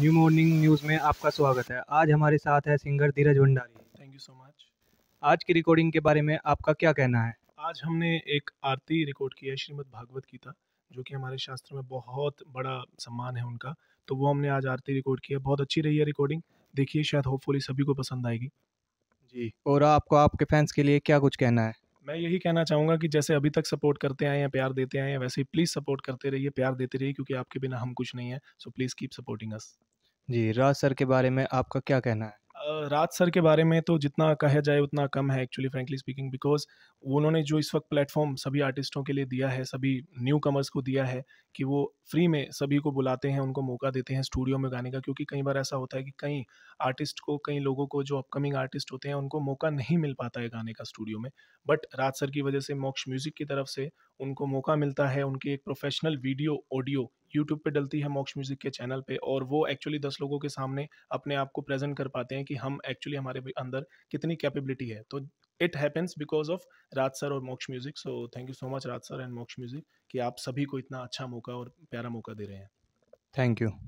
new morning news में आपका स्वागत है आज हमारे साथ है singer Dheeraj Bhandari thank you so much आज की रिकॉर्डिंग के बारे में आपका क्या कहना है आज हमने एक आरती रिकॉर्ड की है श्रीमद भागवत गीता जो कि हमारे शास्त्र में बहुत बड़ा सम्मान है उनका तो वो हमने आज आरती रिकॉर्ड की है बहुत अच्छी रही है रिकॉर्डिंग देखिए शायद होपफुली सभी को पसंद आएगी जी और आपको आपके फैंस के लिए क्या कुछ कहना है मैं यही कहना चाहूँगा कि जैसे अभी तक सपोर्ट करते आए हैं प्यार देते आए हैं वैसे ही प्लीज़ सपोर्ट करते रहिए प्यार देते रहिए क्योंकि आपके बिना हम कुछ नहीं है so please keep supporting us जी राज सर के बारे में आपका क्या कहना है राज सर के बारे में तो जितना कहा जाए उतना कम है एक्चुअली फ्रेंकली स्पीकिंग बिकॉज उन्होंने जो इस वक्त प्लेटफॉर्म सभी आर्टिस्टों के लिए दिया है सभी न्यू कमर्स को दिया है कि वो फ्री में सभी को बुलाते हैं उनको मौका देते हैं स्टूडियो में गाने का क्योंकि कई बार ऐसा होता है कि कई आर्टिस्ट को कई लोगों को जो अपकमिंग आर्टिस्ट होते हैं उनको मौका नहीं मिल पाता है गाने का स्टूडियो में बट राज सर की वजह से मोक्ष म्यूज़िक की तरफ से उनको मौका मिलता है उनकी एक प्रोफेशनल वीडियो ऑडियो यूट्यूब पे डलती है मोक्ष म्यूज़िक के चैनल पे और वो एक्चुअली दस लोगों के सामने अपने आप को प्रेजेंट कर पाते हैं कि हम एक्चुअली हमारे अंदर कितनी कैपेबिलिटी है तो it happens because of Raj sir और Moksh music so thank you so much Raj sir and Moksh music कि आप सभी को इतना अच्छा मौका और प्यारा मौका दे रहे हैं थैंक यू